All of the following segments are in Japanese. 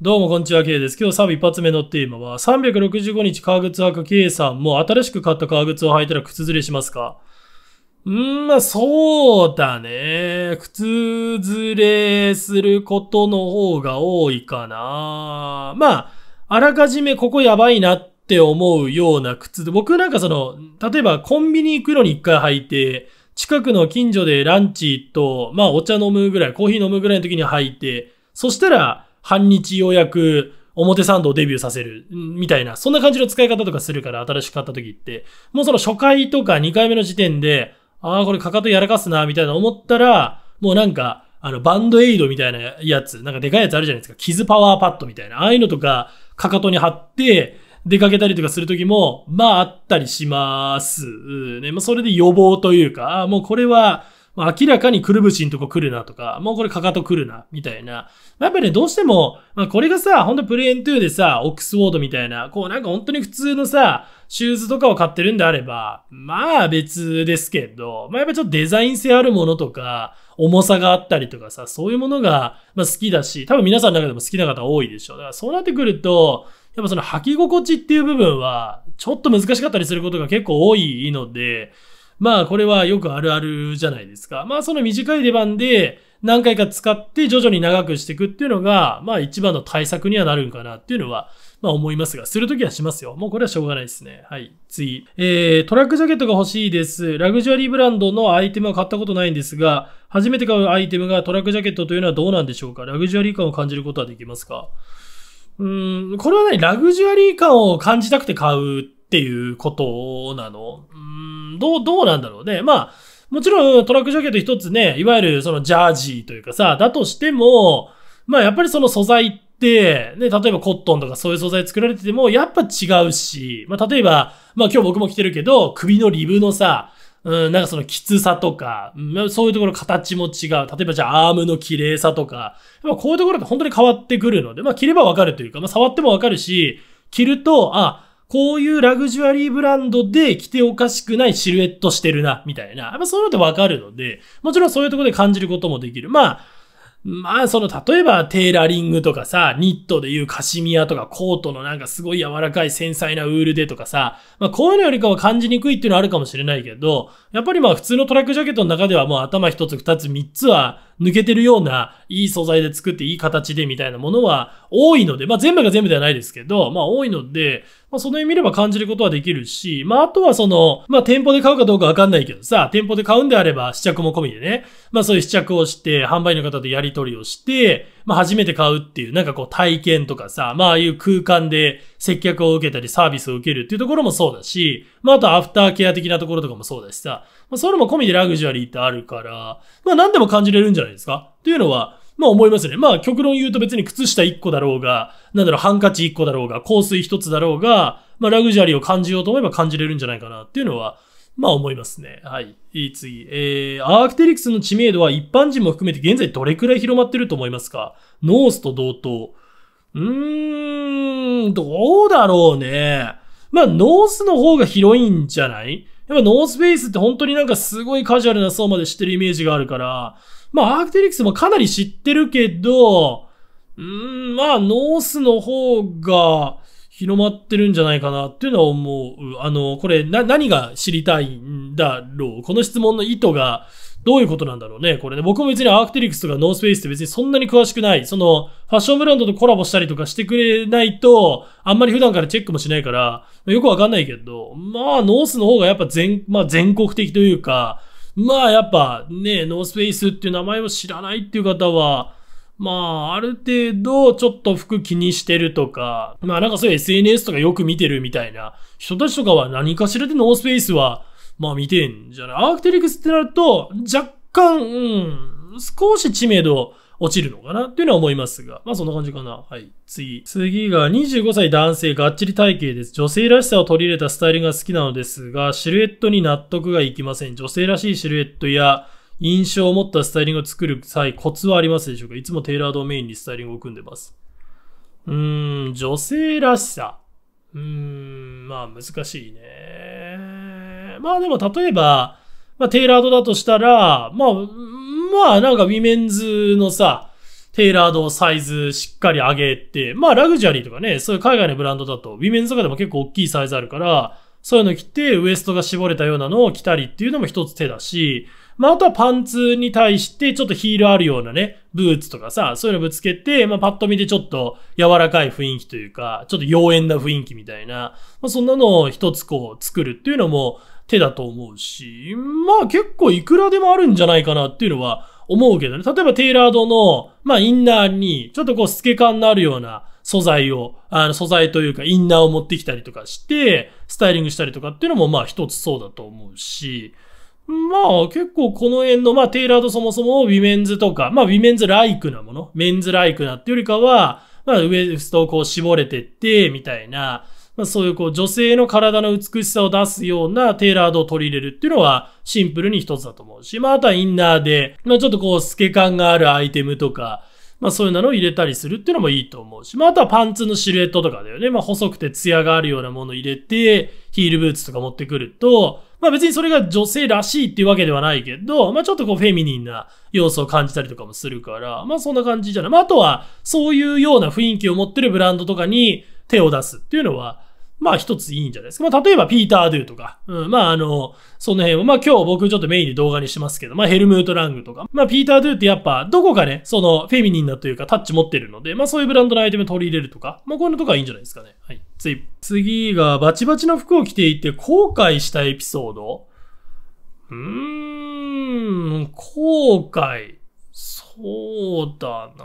どうもこんにちは、K です。今日サブ一発目のテーマは、365日革靴履く K さんも新しく買った革靴を履いたら靴ずれしますかうーん、まあ、そうだね。靴ずれすることの方が多いかな。まあ、あらかじめここやばいなって思うような靴で、僕なんかその、例えばコンビニ行くのに一回履いて、近くの近所でランチと、まあお茶飲むぐらい、コーヒー飲むぐらいの時に履いて、そしたら、半日ようやく表参道デビューさせる、みたいな、そんな感じの使い方とかするから、新しく買った時って。もうその初回とか2回目の時点で、ああ、これかかとやらかすな、みたいな思ったら、もうなんか、あの、バンドエイドみたいなやつ、なんかでかいやつあるじゃないですか。傷パワーパッドみたいな。ああいうのとか、かかとに貼って、出かけたりとかするときも、まああったりします。ね。まあそれで予防というか、ああ、もうこれは、まあ、明らかにくるぶしんとこ来るなとか、もうこれかかと来るな、みたいな。まあ、やっぱね、どうしても、まあ、これがさ、ほんとプレーンーでさ、オックスフォードみたいな、こうなんか本当に普通のさ、シューズとかを買ってるんであれば、まあ別ですけど、まあやっぱちょっとデザイン性あるものとか、重さがあったりとかさ、そういうものが、まあ、好きだし、多分皆さんの中でも好きな方多いでしょう。だからそうなってくると、やっぱその履き心地っていう部分は、ちょっと難しかったりすることが結構多いので、まあこれはよくあるあるじゃないですか。まあその短い出番で何回か使って徐々に長くしていくっていうのが、まあ一番の対策にはなるんかなっていうのは、まあ思いますが、するときはしますよ。もうこれはしょうがないですね。はい。次。えー、トラックジャケットが欲しいです。ラグジュアリーブランドのアイテムは買ったことないんですが、初めて買うアイテムがトラックジャケットというのはどうなんでしょうかラグジュアリー感を感じることはできますかうん、これはね、ラグジュアリー感を感じたくて買うっていうことなの。うん、どう、どうなんだろうね。まあ、もちろんトラックジャケット一つね、いわゆるそのジャージーというかさ、だとしても、まあやっぱりその素材って、ね、例えばコットンとかそういう素材作られてても、やっぱ違うし、まあ例えば、まあ今日僕も着てるけど、首のリブのさ、うん、なんかそのきつさとか、そういうところ形も違う。例えばじゃあアームの綺麗さとか、まこういうところって本当に変わってくるので、まあ着ればわかるというか、まあ触ってもわかるし、着ると、あ、こういうラグジュアリーブランドで着ておかしくないシルエットしてるな、みたいな。やっぱそういうのってわかるので、もちろんそういうとこで感じることもできる。まあ、まあ、その、例えば、テーラリングとかさ、ニットでいうカシミヤとか、コートのなんかすごい柔らかい繊細なウールでとかさ、まあ、こういうのよりかは感じにくいっていうのはあるかもしれないけど、やっぱりまあ、普通のトラックジャケットの中ではもう頭一つ、二つ、三つは、抜けてるような、いい素材で作っていい形でみたいなものは多いので、まあ全部が全部ではないですけど、まあ多いので、まあその辺見れば感じることはできるし、まああとはその、まあ店舗で買うかどうかわかんないけどさ、店舗で買うんであれば試着も込みでね、まあそういう試着をして、販売の方とやり取りをして、まあ初めて買うっていう、なんかこう体験とかさ、まあああいう空間で接客を受けたりサービスを受けるっていうところもそうだし、まああとアフターケア的なところとかもそうだしさ、まあそれも込みでラグジュアリーってあるから、まあ何でも感じれるんじゃないですかというのは、まあ思いますね。まあ極論言うと別に靴下1個だろうが、なんだろう、ハンカチ1個だろうが、香水1つだろうが、まあラグジュアリーを感じようと思えば感じれるんじゃないかなっていうのは、まあ思いますね。はい。次。えー、アークテリクスの知名度は一般人も含めて現在どれくらい広まってると思いますかノースと同等。うーん、どうだろうね。まあ、ノースの方が広いんじゃないやっぱノースフェイスって本当になんかすごいカジュアルな層まで知ってるイメージがあるから、まあ、アークテリクスもかなり知ってるけど、うーん、まあ、ノースの方が、広まってるんじゃないかなっていうのは思う。あの、これ、な、何が知りたいんだろう。この質問の意図が、どういうことなんだろうね。これね、僕も別にアークテリクスとかノースペースって別にそんなに詳しくない。その、ファッションブランドとコラボしたりとかしてくれないと、あんまり普段からチェックもしないから、よくわかんないけど、まあ、ノースの方がやっぱ全、まあ全国的というか、まあやっぱね、ノースペースっていう名前を知らないっていう方は、まあ、ある程度、ちょっと服気にしてるとか、まあなんかそういう SNS とかよく見てるみたいな人たちとかは何かしらでノースペースは、まあ見てんじゃない。アークテリクスってなると、若干、うん、少し知名度落ちるのかなっていうのは思いますが、まあそんな感じかな。はい。次。次が25歳男性がっちり体型です。女性らしさを取り入れたスタイルが好きなのですが、シルエットに納得がいきません。女性らしいシルエットや、印象を持ったスタイリングを作る際、コツはありますでしょうかいつもテイラードをメインにスタイリングを組んでます。うーん、女性らしさ。うーん、まあ難しいね。まあでも例えば、まあテイラードだとしたら、まあ、まあなんかウィメンズのさ、テイラードサイズしっかり上げて、まあラグジュアリーとかね、そういう海外のブランドだと、ウィメンズとかでも結構大きいサイズあるから、そういうの着て、ウエストが絞れたようなのを着たりっていうのも一つ手だし、まあ、あとはパンツに対してちょっとヒールあるようなね、ブーツとかさ、そういうのぶつけて、まあ、パッと見でちょっと柔らかい雰囲気というか、ちょっと妖艶な雰囲気みたいな、まあ、そんなのを一つこう作るっていうのも手だと思うし、まあ結構いくらでもあるんじゃないかなっていうのは思うけどね。例えばテイラードの、まあインナーに、ちょっとこう透け感のあるような、素材を、あの素材というかインナーを持ってきたりとかして、スタイリングしたりとかっていうのもまあ一つそうだと思うし、まあ結構この辺の、まあテイラードそもそもウィメンズとか、まあウィメンズライクなもの、メンズライクなってよりかは、まあウエストをこう絞れてって、みたいな、まあそういうこう女性の体の美しさを出すようなテイラードを取り入れるっていうのはシンプルに一つだと思うし、まああとはインナーで、まあちょっとこう透け感があるアイテムとか、まあそういうのを入れたりするっていうのもいいと思うし、まああとはパンツのシルエットとかだよね。まあ細くてツヤがあるようなものを入れて、ヒールブーツとか持ってくると、まあ別にそれが女性らしいっていうわけではないけど、まあちょっとこうフェミニンな要素を感じたりとかもするから、まあそんな感じじゃない。まああとはそういうような雰囲気を持ってるブランドとかに手を出すっていうのは、まあ一ついいんじゃないですか。まあ例えばピーター・ドゥとか、うん、まああの、その辺を、まあ今日僕ちょっとメインで動画にしますけど、まあヘルムート・ラングとか、まあピーター・ドゥってやっぱどこかね、そのフェミニンなというかタッチ持ってるので、まあそういうブランドのアイテム取り入れるとか、まあこういうのとかいいんじゃないですかね。はい。次。次がバチバチの服を着ていて後悔したエピソードうーん、後悔。そうだなま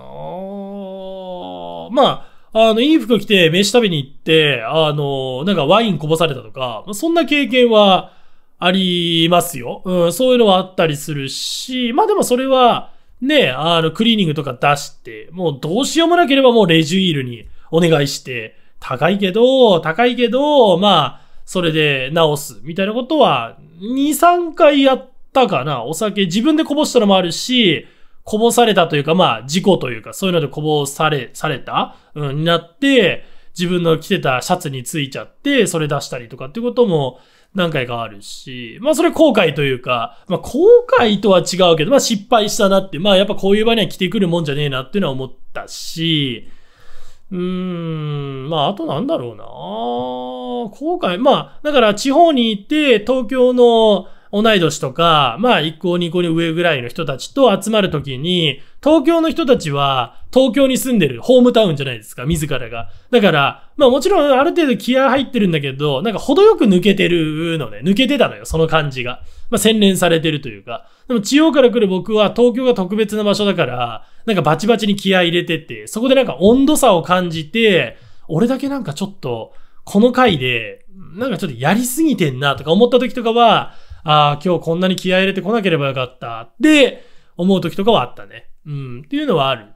あ、あの、いい服着て飯食べに行って、あの、なんかワインこぼされたとか、そんな経験はありますよ。うん、そういうのはあったりするし、まあでもそれは、ね、あの、クリーニングとか出して、もうどうしようもなければもうレジュイールにお願いして、高いけど、高いけど、まあ、それで直す、みたいなことは、2、3回やったかな。お酒自分でこぼしたのもあるし、こぼされたというか、まあ、事故というか、そういうのでこぼされ、された、うん、になって、自分の着てたシャツについちゃって、それ出したりとかってことも何回かあるし、まあそれ後悔というか、まあ後悔とは違うけど、まあ失敗したなって、まあやっぱこういう場には着てくるもんじゃねえなっていうのは思ったし、うーん、まああとなんだろうな後悔、まあだから地方に行って東京の同い年とか、まあ一校二校に上ぐらいの人たちと集まるときに、東京の人たちは東京に住んでるホームタウンじゃないですか、自らが。だから、まあもちろんある程度気合入ってるんだけど、なんか程よく抜けてるのね、抜けてたのよ、その感じが。まあ洗練されてるというか。でも地方から来る僕は東京が特別な場所だから、なんかバチバチに気合入れてて、そこでなんか温度差を感じて、俺だけなんかちょっと、この回で、なんかちょっとやりすぎてんなとか思った時とかは、ああ、今日こんなに気合入れてこなければよかった。って思う時とかはあったね。うん。っていうのはある。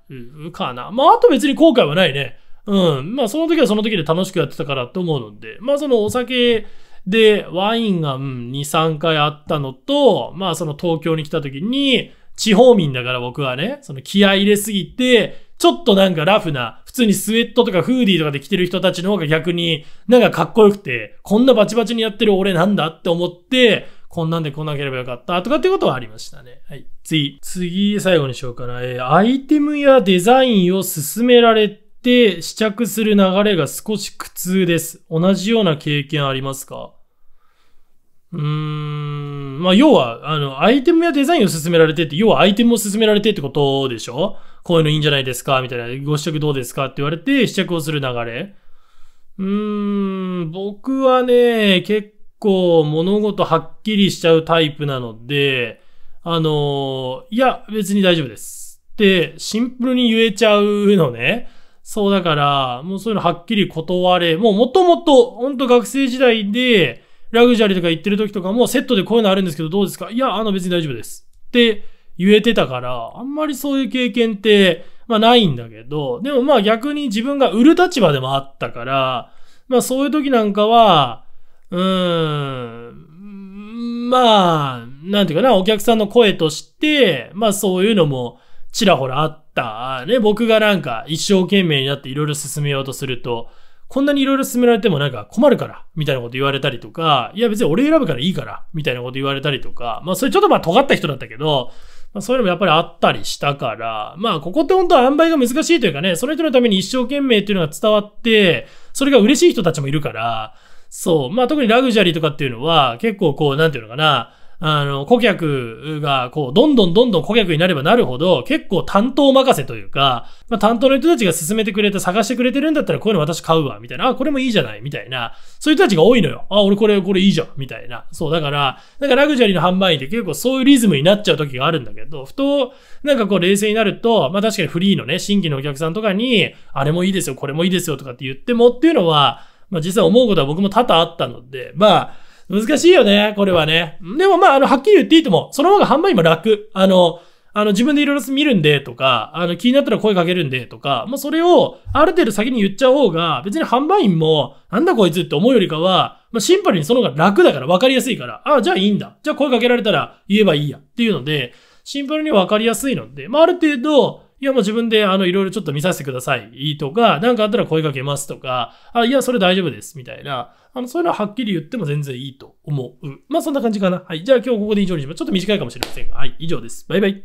かな。まあ、あと別に後悔はないね。うん。まあ、その時はその時で楽しくやってたからと思うので。まあ、そのお酒で、ワインが、うん、2、3回あったのと、まあ、その東京に来た時に、地方民だから僕はね、その気合入れすぎて、ちょっとなんかラフな、普通にスウェットとかフーディーとかで着てる人たちの方が逆になんかかっこよくて、こんなバチバチにやってる俺なんだって思って、こんなんで来なければよかったとかってことはありましたね。はい。次。次、最後にしようかな。えー、アイテムやデザインを進められて試着する流れが少し苦痛です。同じような経験ありますかうーん。まあ、要は、あの、アイテムやデザインを進められてって、要はアイテムを進められてってことでしょこういうのいいんじゃないですかみたいな。ご試着どうですかって言われて試着をする流れ。うーん、僕はね、結構物事はっきりしちゃうタイプなので、あの、いや、別に大丈夫です。って、シンプルに言えちゃうのね。そうだから、もうそういうのはっきり断れ、もうもともと、ほんと学生時代で、ラグジュアリーとか行ってる時とかもセットでこういうのあるんですけどどうですかいや、あの別に大丈夫です。って言えてたから、あんまりそういう経験って、まあないんだけど、でもまあ逆に自分が売る立場でもあったから、まあそういう時なんかは、うーん、まあ、なんていうかな、お客さんの声として、まあそういうのもちらほらあった。ね、僕がなんか一生懸命になっていろいろ進めようとすると、こんなにいろいろ進められてもなんか困るから、みたいなこと言われたりとか、いや別に俺選ぶからいいから、みたいなこと言われたりとか、まあそれちょっとまあ尖った人だったけど、まあそういうのもやっぱりあったりしたから、まあここって本当は塩梅が難しいというかね、その人のために一生懸命っていうのが伝わって、それが嬉しい人たちもいるから、そう。まあ、特にラグジュアリーとかっていうのは、結構こう、なんていうのかな、あの、顧客が、こう、どんどんどんどん顧客になればなるほど、結構担当任せというか、まあ、担当の人たちが勧めてくれて探してくれてるんだったら、こういうの私買うわ、みたいな。あ、これもいいじゃない、みたいな。そういう人たちが多いのよ。あ、俺これ、これいいじゃん、みたいな。そう、だから、なんかラグジュアリーの販売員って結構そういうリズムになっちゃう時があるんだけど、ふと、なんかこう冷静になると、まあ確かにフリーのね、新規のお客さんとかに、あれもいいですよ、これもいいですよとかって言ってもっていうのは、まあ実際思うことは僕も多々あったので、まあ、難しいよね、これはね。でもまあ、あの、はっきり言っていいとも、その方が販売も楽。あの、あの、自分でいろいろ見るんでとか、あの、気になったら声かけるんでとか、もうそれをある程度先に言っちゃう方が、別に販売員も、なんだこいつって思うよりかは、まあ、シンプルにその方が楽だから、分かりやすいから、ああ、じゃあいいんだ。じゃあ声かけられたら言えばいいや。っていうので、シンプルに分かりやすいので、まあ、ある程度、いや、もう自分で、あの、いろいろちょっと見させてください。いいとか、なんかあったら声かけますとか、あ、いや、それ大丈夫です。みたいな。あの、そういうのははっきり言っても全然いいと思う。まあ、そんな感じかな。はい。じゃあ今日ここで以上にします。ちょっと短いかもしれませんが。はい。以上です。バイバイ。